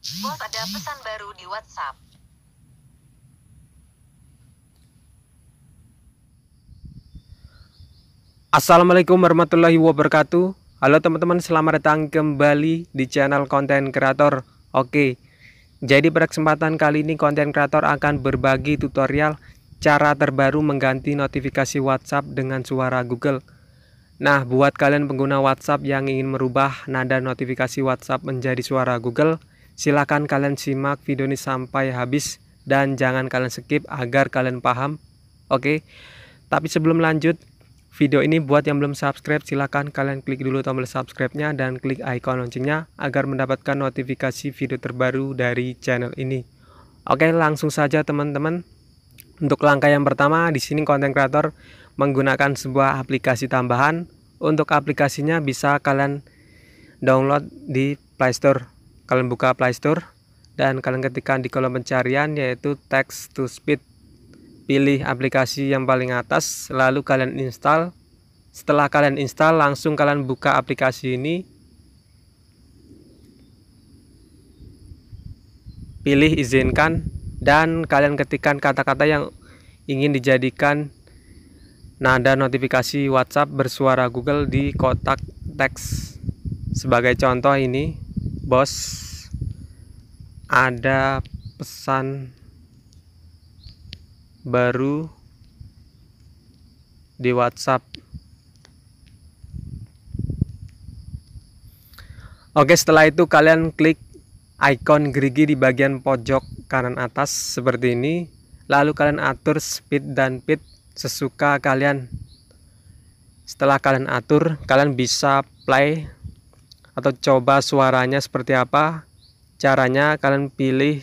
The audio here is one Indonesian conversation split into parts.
Bos ada pesan baru di WhatsApp. Assalamualaikum warahmatullahi wabarakatuh. Halo teman-teman, selamat datang kembali di channel konten kreator. Oke. Jadi pada kesempatan kali ini konten kreator akan berbagi tutorial cara terbaru mengganti notifikasi WhatsApp dengan suara Google. Nah, buat kalian pengguna WhatsApp yang ingin merubah nada notifikasi WhatsApp menjadi suara Google, Silahkan kalian simak video ini sampai habis dan jangan kalian skip agar kalian paham. Oke. Tapi sebelum lanjut, video ini buat yang belum subscribe silahkan kalian klik dulu tombol subscribe-nya dan klik icon loncengnya agar mendapatkan notifikasi video terbaru dari channel ini. Oke, langsung saja teman-teman. Untuk langkah yang pertama, di sini konten kreator menggunakan sebuah aplikasi tambahan. Untuk aplikasinya bisa kalian download di Play Store kalian buka Play Store dan kalian ketikkan di kolom pencarian yaitu text to speed pilih aplikasi yang paling atas lalu kalian install setelah kalian install langsung kalian buka aplikasi ini pilih izinkan dan kalian ketikkan kata-kata yang ingin dijadikan nada notifikasi WhatsApp bersuara Google di kotak teks sebagai contoh ini bos ada pesan baru di WhatsApp. Oke, setelah itu kalian klik icon gerigi di bagian pojok kanan atas seperti ini. Lalu kalian atur speed dan pit sesuka kalian. Setelah kalian atur, kalian bisa play atau coba suaranya seperti apa caranya kalian pilih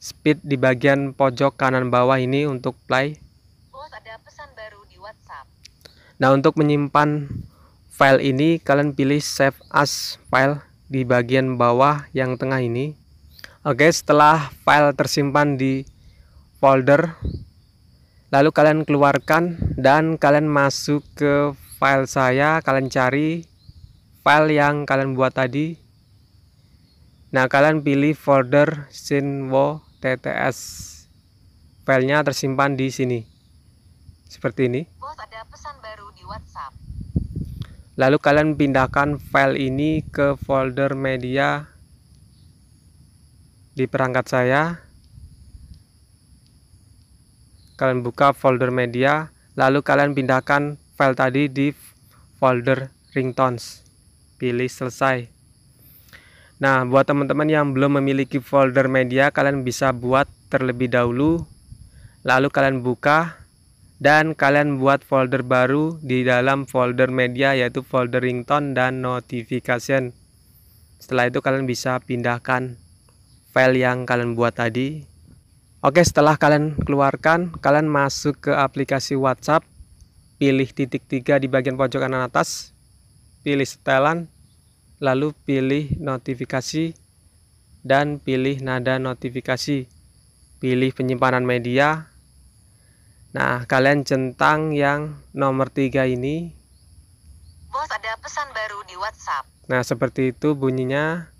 speed di bagian pojok kanan bawah ini untuk play nah untuk menyimpan file ini kalian pilih save as file di bagian bawah yang tengah ini oke setelah file tersimpan di folder lalu kalian keluarkan dan kalian masuk ke file saya kalian cari file yang kalian buat tadi nah kalian pilih folder sinwo tts filenya tersimpan di sini seperti ini lalu kalian pindahkan file ini ke folder media di perangkat saya kalian buka folder media lalu kalian pindahkan file tadi di folder ringtones pilih selesai nah buat teman-teman yang belum memiliki folder media kalian bisa buat terlebih dahulu lalu kalian buka dan kalian buat folder baru di dalam folder media yaitu folder ringtone dan notification setelah itu kalian bisa pindahkan file yang kalian buat tadi oke setelah kalian keluarkan kalian masuk ke aplikasi whatsapp pilih titik tiga di bagian pojok kanan atas pilih setelan, lalu pilih notifikasi, dan pilih nada notifikasi. Pilih penyimpanan media. Nah, kalian centang yang nomor tiga ini. Bos, ada pesan baru di WhatsApp. Nah, seperti itu bunyinya.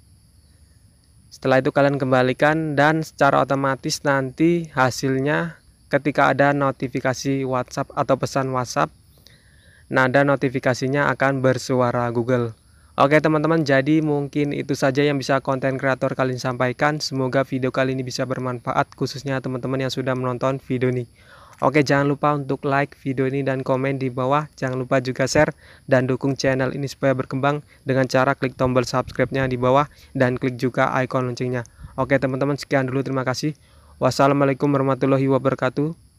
Setelah itu kalian kembalikan dan secara otomatis nanti hasilnya ketika ada notifikasi WhatsApp atau pesan WhatsApp nada notifikasinya akan bersuara Google. Oke teman-teman, jadi mungkin itu saja yang bisa konten kreator kalian sampaikan. Semoga video kali ini bisa bermanfaat khususnya teman-teman yang sudah menonton video ini. Oke, jangan lupa untuk like video ini dan komen di bawah. Jangan lupa juga share dan dukung channel ini supaya berkembang dengan cara klik tombol subscribe-nya di bawah dan klik juga icon loncengnya. Oke teman-teman, sekian dulu terima kasih. Wassalamualaikum warahmatullahi wabarakatuh.